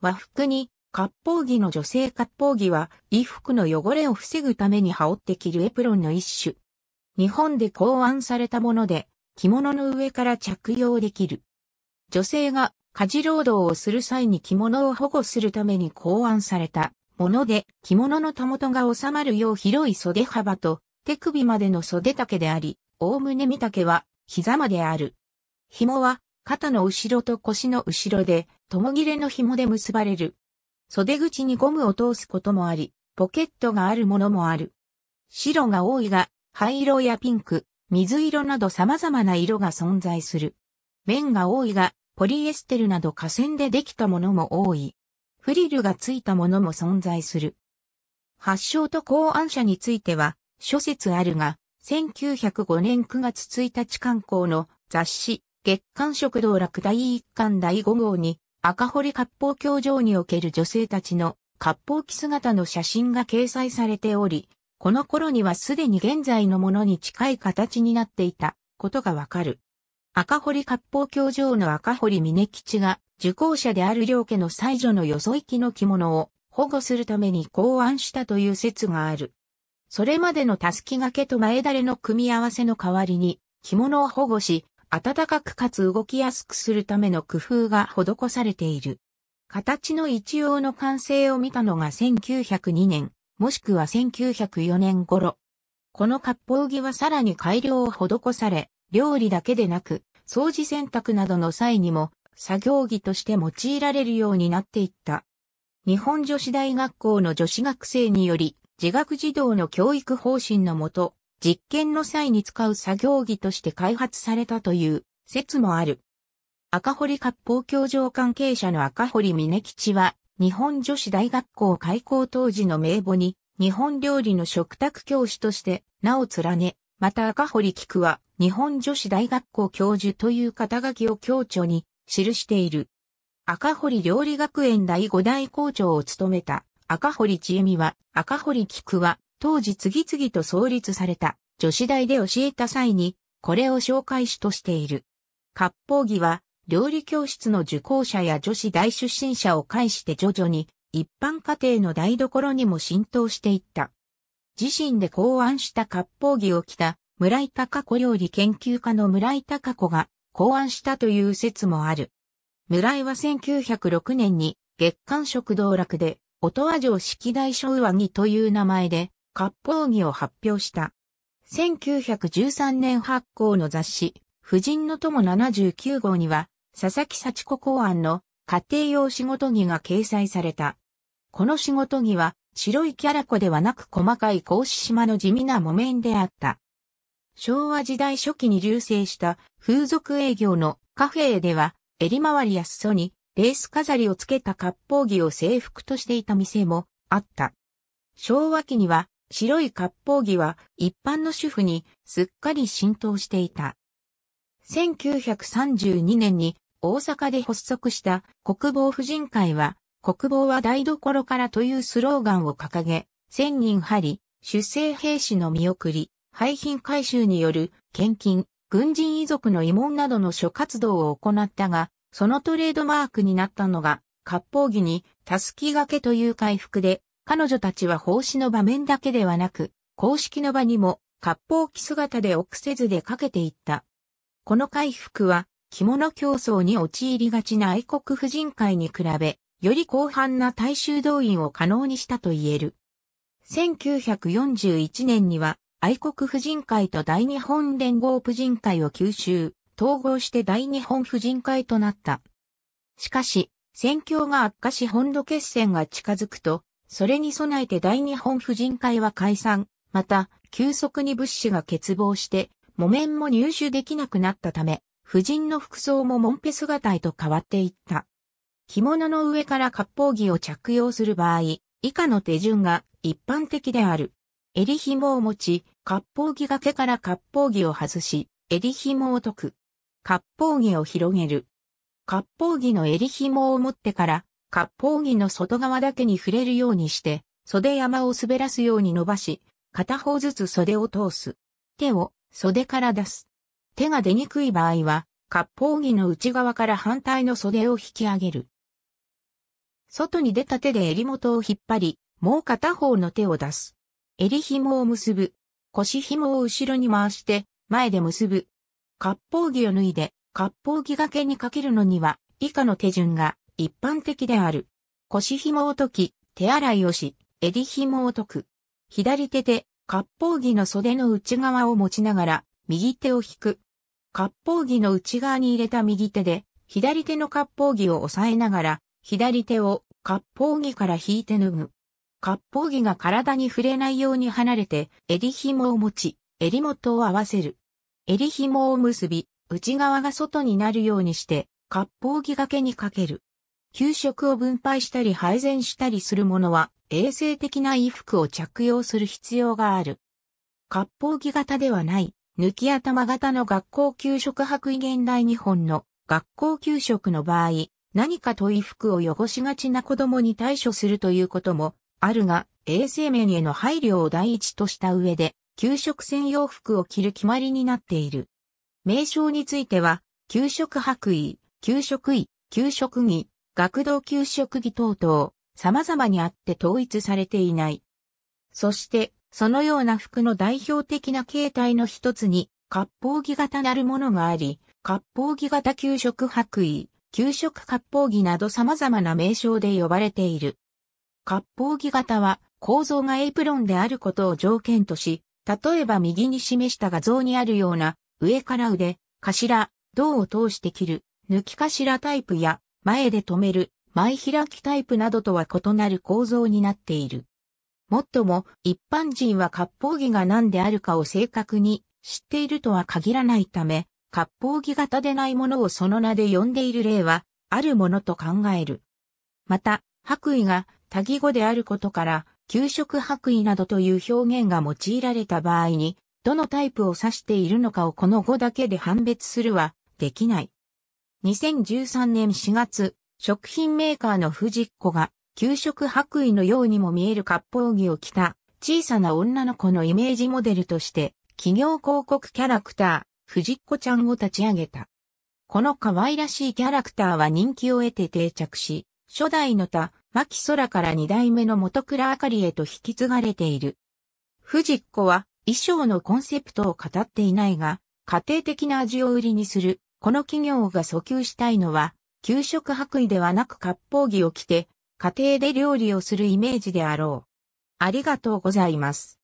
和服に、割烹着の女性割烹着は衣服の汚れを防ぐために羽織って着るエプロンの一種。日本で考案されたもので、着物の上から着用できる。女性が家事労働をする際に着物を保護するために考案されたもので、着物のたもとが収まるよう広い袖幅と手首までの袖丈であり、おおむね身丈は膝まである。紐は肩の後ろと腰の後ろで、共切れの紐で結ばれる。袖口にゴムを通すこともあり、ポケットがあるものもある。白が多いが、灰色やピンク、水色など様々な色が存在する。面が多いが、ポリエステルなど河川でできたものも多い。フリルがついたものも存在する。発祥と考案者については、諸説あるが、1905年9月1日刊行の雑誌、月刊食堂落第一巻第五号に、赤堀割烹教場における女性たちの割烹着姿の写真が掲載されており、この頃にはすでに現在のものに近い形になっていたことがわかる。赤堀割烹教場の赤堀峰吉が受講者である両家の妻女のよそ行きの着物を保護するために考案したという説がある。それまでのたすき掛けと前だれの組み合わせの代わりに着物を保護し、暖かくかつ動きやすくするための工夫が施されている。形の一様の完成を見たのが1902年、もしくは1904年頃。この割烹着はさらに改良を施され、料理だけでなく、掃除洗濯などの際にも、作業着として用いられるようになっていった。日本女子大学校の女子学生により、自学児童の教育方針のもと、実験の際に使う作業着として開発されたという説もある。赤堀割烹教場関係者の赤堀峰吉は、日本女子大学校開校当時の名簿に、日本料理の食卓教師として名を連ね、また赤堀菊は、日本女子大学校教授という肩書きを教著に記している。赤堀料理学園第五代校長を務めた赤堀千恵美は、赤堀菊は、当時次々と創立された女子大で教えた際に、これを紹介しとしている。割烹着は、料理教室の受講者や女子大出身者を介して徐々に、一般家庭の台所にも浸透していった。自身で考案した割烹着を着た、村井隆子料理研究家の村井隆子が考案したという説もある。村井は1906年に月刊食道楽で、音羽城式大書和着という名前で割烹着を発表した。1913年発行の雑誌、婦人の友79号には、佐々木幸子考案の家庭用仕事着が掲載された。この仕事着は白いキャラ子ではなく細かい格子島の地味な木綿であった。昭和時代初期に流星した風俗営業のカフェでは、襟回りや裾にレース飾りをつけた割烹着を制服としていた店もあった。昭和期には白い割烹着は一般の主婦にすっかり浸透していた。1932年に大阪で発足した国防婦人会は、国防は台所からというスローガンを掲げ、千人張り、出生兵士の見送り、廃品回収による献金、軍人遺族の慰問などの諸活動を行ったが、そのトレードマークになったのが、割烹着に、たすきがけという回復で、彼女たちは奉仕の場面だけではなく、公式の場にも、割烹着姿で臆せず出かけていった。この回復は、着物競争に陥りがちな愛国婦人会に比べ、より広範な大衆動員を可能にしたと言える。1941年には、愛国婦人会と大日本連合婦人会を吸収、統合して大日本婦人会となった。しかし、戦況が悪化し本土決戦が近づくと、それに備えて大日本婦人会は解散、また、急速に物資が欠乏して、木綿も入手できなくなったため、婦人の服装もモンペ姿へと変わっていった。着物の上から割烹着を着用する場合、以下の手順が一般的である。襟紐を持ち、割烹着掛けから割烹着を外し、襟紐を解く。割烹着を広げる。割烹着の襟紐を持ってから、割烹着の外側だけに触れるようにして、袖山を滑らすように伸ばし、片方ずつ袖を通す。手を袖から出す。手が出にくい場合は、割烹着の内側から反対の袖を引き上げる。外に出た手で襟元を引っ張り、もう片方の手を出す。襟紐を結ぶ。腰紐を後ろに回して、前で結ぶ。割烹着を脱いで、割烹着掛けにかけるのには、以下の手順が一般的である。腰紐を解き、手洗いをし、襟紐を解く。左手で、割烹着の袖の内側を持ちながら、右手を引く。割烹着の内側に入れた右手で、左手の割烹着を押さえながら、左手を割烹着から引いて脱ぐ。割烹着が体に触れないように離れて、襟紐を持ち、襟元を合わせる。襟紐を結び、内側が外になるようにして、割烹着掛けにかける。給食を分配したり配膳したりする者は、衛生的な衣服を着用する必要がある。割烹着型ではない、抜き頭型の学校給食白衣現代日本の学校給食の場合、何かと衣服を汚しがちな子供に対処するということもあるが、衛生面への配慮を第一とした上で、給食専用服を着る決まりになっている。名称については、給食白衣、給食衣、給食着、学童給食儀等々、様々にあって統一されていない。そして、そのような服の代表的な形態の一つに、割烹着型なるものがあり、割烹着型給食白衣、給食割烹着など様々な名称で呼ばれている。割烹着型は構造がエプロンであることを条件とし、例えば右に示した画像にあるような上から腕、頭、胴を通して着る、抜き頭タイプや前で止める、前開きタイプなどとは異なる構造になっている。もっとも、一般人は割烹着が何であるかを正確に知っているとは限らないため、割烹着型でないものをその名で呼んでいる例は、あるものと考える。また、白衣が多義語であることから、給食白衣などという表現が用いられた場合に、どのタイプを指しているのかをこの語だけで判別するは、できない。2013年4月、食品メーカーの藤っ子が、給食白衣のようにも見える割烹着を着た、小さな女の子のイメージモデルとして、企業広告キャラクター、藤っ子ちゃんを立ち上げた。この可愛らしいキャラクターは人気を得て定着し、初代の他、牧空から二代目の元倉あかりへと引き継がれている。藤っ子は衣装のコンセプトを語っていないが、家庭的な味を売りにするこの企業が訴求したいのは、給食白衣ではなく割烹着を着て、家庭で料理をするイメージであろう。ありがとうございます。